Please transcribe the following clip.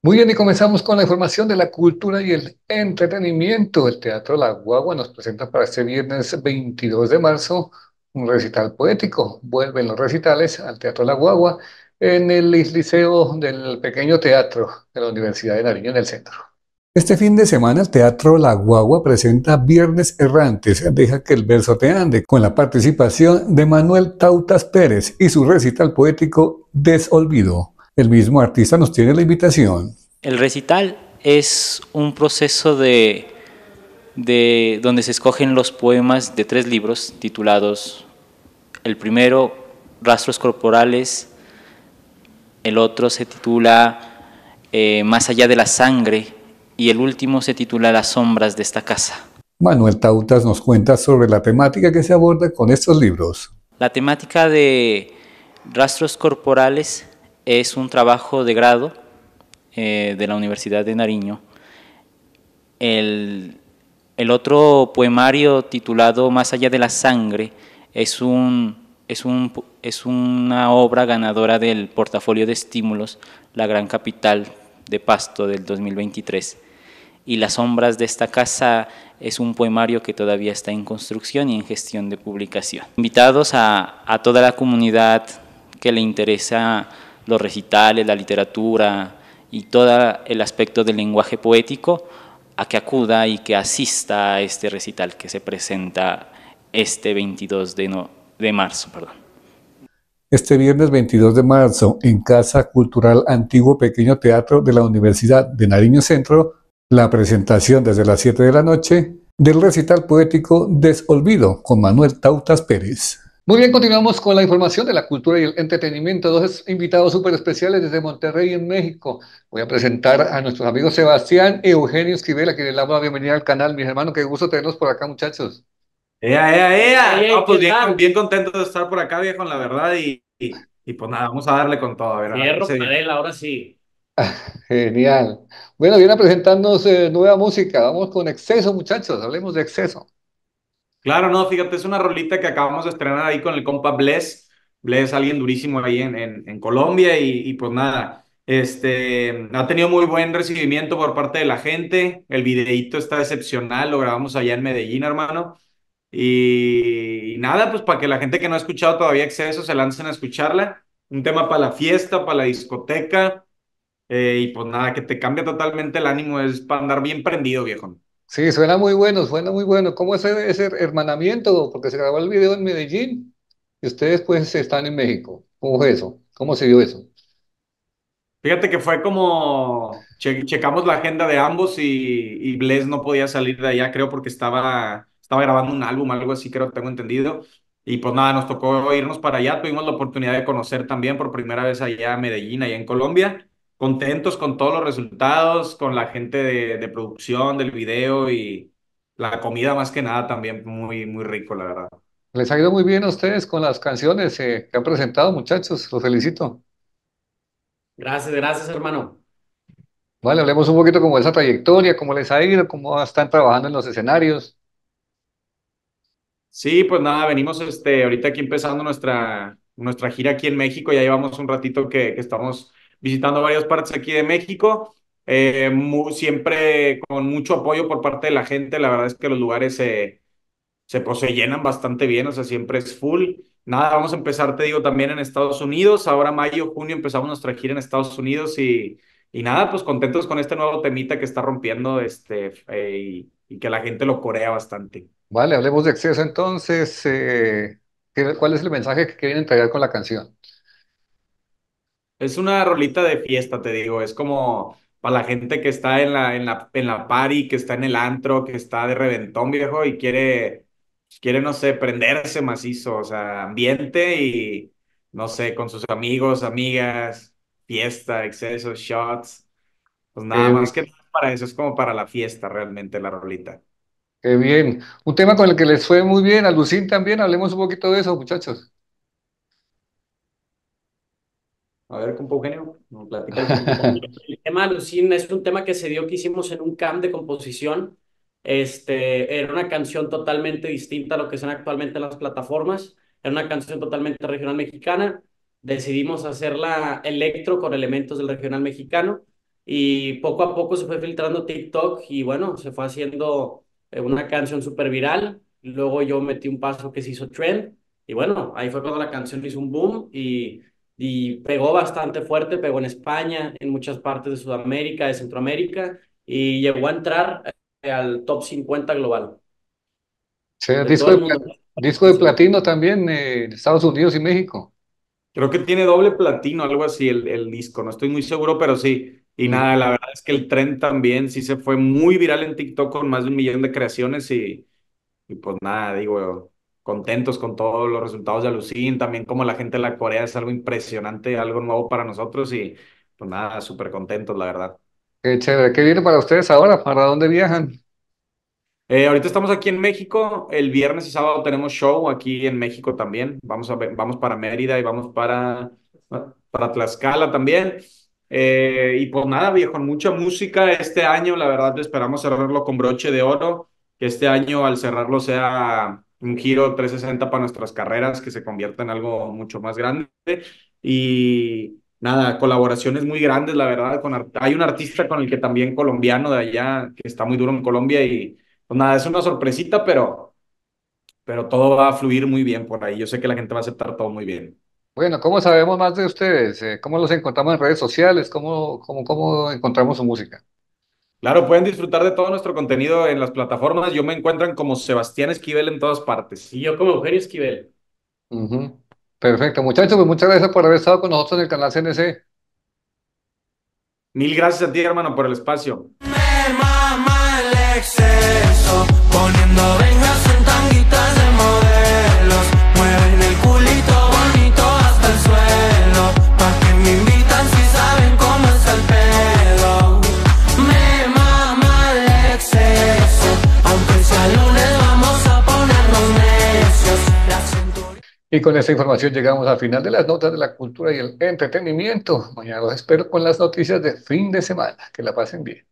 Muy bien, y comenzamos con la información de la cultura y el entretenimiento. El Teatro La Guagua nos presenta para este viernes 22 de marzo un recital poético. Vuelven los recitales al Teatro La Guagua en el Liceo del Pequeño Teatro de la Universidad de Nariño en el centro. Este fin de semana el Teatro La Guagua presenta Viernes Errantes, deja que el verso te ande, con la participación de Manuel Tautas Pérez y su recital poético Desolvido el mismo artista nos tiene la invitación. El recital es un proceso de, donde se escogen los poemas de tres libros titulados el primero Rastros corporales, el otro se titula eh, Más allá de la sangre y el último se titula Las sombras de esta casa. Manuel Tautas nos cuenta sobre la temática que se aborda con estos libros. La temática de Rastros corporales es un trabajo de grado eh, de la Universidad de Nariño. El, otro poemario titulado Más allá de la sangre es, un, es, un, es una obra ganadora del portafolio de estímulos La Gran Capital de Pasto del 2023 y Las sombras de esta casa es un poemario que todavía está en construcción y en gestión de publicación. Invitados a, a toda la comunidad que le interesa los recitales, la literatura y todo el aspecto del lenguaje poético a que acuda y que asista a este recital que se presenta este 22 de, de marzo. Este viernes 22 de marzo, en Casa Cultural Antiguo Pequeño Teatro de la Universidad de Nariño Centro, la presentación desde las 7 de la noche del recital poético Desolvido con Manuel Tautas Pérez. Muy bien, continuamos con la información de la cultura y el entretenimiento. Dos invitados súper especiales desde Monterrey, en México. Voy a presentar a nuestros amigos Sebastián y Eugenio Esquivel, a quienes les damos la bienvenida al canal. Mis hermanos, qué gusto tenerlos por acá, muchachos. ¡Ea, ea, ea! Pues bien, bien, contento de estar por acá, viejo, la verdad. Y, pues nada, vamos a darle con todo. A ver, Cierro, ahora sí. Genial. Bueno, viene presentarnos eh, nueva música. Vamos con Exceso, muchachos. Hablemos de Exceso. Claro, no, fíjate, es una rolita que acabamos de estrenar ahí con el compa Bless. Bless, alguien durísimo ahí en, Colombia y, pues nada, este, ha tenido muy buen recibimiento por parte de la gente. El videíto está excepcional, lo grabamos allá en Medellín, hermano. Y, nada, pues para que la gente que no ha escuchado todavía Exceso se lancen a escucharla. Un tema para la fiesta, para la discoteca. Eh, y pues nada, que te cambia totalmente el ánimo, es para andar bien prendido, viejo. Sí, suena muy bueno, suena muy bueno. ¿Cómo es ese hermanamiento? Porque se grabó el video en Medellín y ustedes pues están en México. ¿Cómo fue eso? ¿Cómo se vio eso? Fíjate que fue como checamos la agenda de ambos y, y no podía salir de allá, creo, porque estaba, estaba grabando un álbum, algo así, creo, tengo entendido. Y pues nada, nos tocó irnos para allá. Tuvimos la oportunidad de conocer también por primera vez allá Medellín, allá en Colombia contentos con todos los resultados, con la gente de, producción, del video y la comida más que nada también muy, muy rico, la verdad. Les ha ido muy bien a ustedes con las canciones eh, que han presentado, muchachos. Los felicito. Gracias, gracias, hermano. Vale, hablemos un poquito como de esa trayectoria, cómo les ha ido, cómo están trabajando en los escenarios. Sí, pues nada, venimos este, ahorita aquí empezando nuestra, nuestra gira aquí en México, ya llevamos un ratito que estamos visitando varias partes aquí de México. Eh, siempre con mucho apoyo por parte de la gente. La verdad es que los lugares se, pues, se, llenan bastante bien, o sea, siempre es full. Nada, vamos a empezar, te digo, también en Estados Unidos. Ahora mayo, junio empezamos nuestra gira en Estados Unidos y, y nada, pues contentos con este nuevo temita que está rompiendo este, eh, y, y, que la gente lo corea bastante. Vale, hablemos de acceso entonces. Eh, ¿Cuál es el mensaje que quieren entregar con la canción? Es una rolita de fiesta, te digo. Es como para la gente que está en la, en la, en la party, que está en el antro, que está de reventón, viejo, y quiere, quiere, no sé, prenderse macizo, o sea, ambiente y, no sé, con sus amigos, amigas, fiesta, excesos shots. Pues nada más que para eso, es como para la fiesta realmente la rolita. Qué bien. Un tema con el que les fue muy bien, a Lucín también, hablemos un poquito de eso, muchachos. A ver, compa Eugenio, nos platica el, tema de es un tema que se dio que hicimos en un camp de composición. Este, era una canción totalmente distinta a lo que son actualmente las plataformas. Era una canción totalmente regional mexicana. Decidimos hacerla electro con elementos del regional mexicano y poco a poco se fue filtrando TikTok y bueno, se fue haciendo eh, una canción súper viral. Luego yo metí un paso que se hizo trend y bueno, ahí fue cuando la canción hizo un boom y y pegó bastante fuerte, pegó en España, en muchas partes de Sudamérica, de Centroamérica, y llegó a entrar eh, al top 50 global. Sí, disco, de platino también eh, Estados Unidos y México. Creo que tiene doble platino, algo así, el, disco, no estoy muy seguro, pero sí. Y nada, la verdad es que el tren también sí se fue muy viral en TikTok con más de un millón de creaciones y, y pues nada, digo, contentos con todos los resultados de Alucín, también como la gente de la Corea es algo impresionante, algo nuevo para nosotros y pues nada, súper contentos, la verdad. Qué chévere, ¿qué viene para ustedes ahora? ¿Para dónde viajan? Eh, ahorita estamos aquí en México, el viernes y sábado tenemos show aquí en México también, vamos, a, vamos para Mérida y vamos para, para Tlaxcala también. Eh, y pues nada, viejo, mucha música este año, la verdad esperamos cerrarlo con broche de oro, que este año al cerrarlo sea un giro 360 para nuestras carreras que se convierta en algo mucho más grande. Y nada, colaboraciones muy grandes, la verdad. Con hay un artista con el que también colombiano de allá, que está muy duro en Colombia y pues nada, es una sorpresita, pero, pero todo va a fluir muy bien por ahí. Yo sé que la gente va a aceptar todo muy bien. Bueno, ¿cómo sabemos más de ustedes? Eh, ¿Cómo los encontramos en redes sociales? ¿Cómo, cómo, cómo encontramos su música? Claro, pueden disfrutar de todo nuestro contenido en las plataformas. Yo me encuentran como Sebastián Esquivel en todas partes. Y yo como Eugenio Esquivel. Perfecto, muchachos, pues muchas gracias por haber estado con nosotros en el canal CNC. Mil gracias a ti, hermano, por el espacio. Me Y con esta información llegamos al final de las notas de la cultura y el entretenimiento. Mañana los espero con las noticias de fin de semana. Que la pasen bien.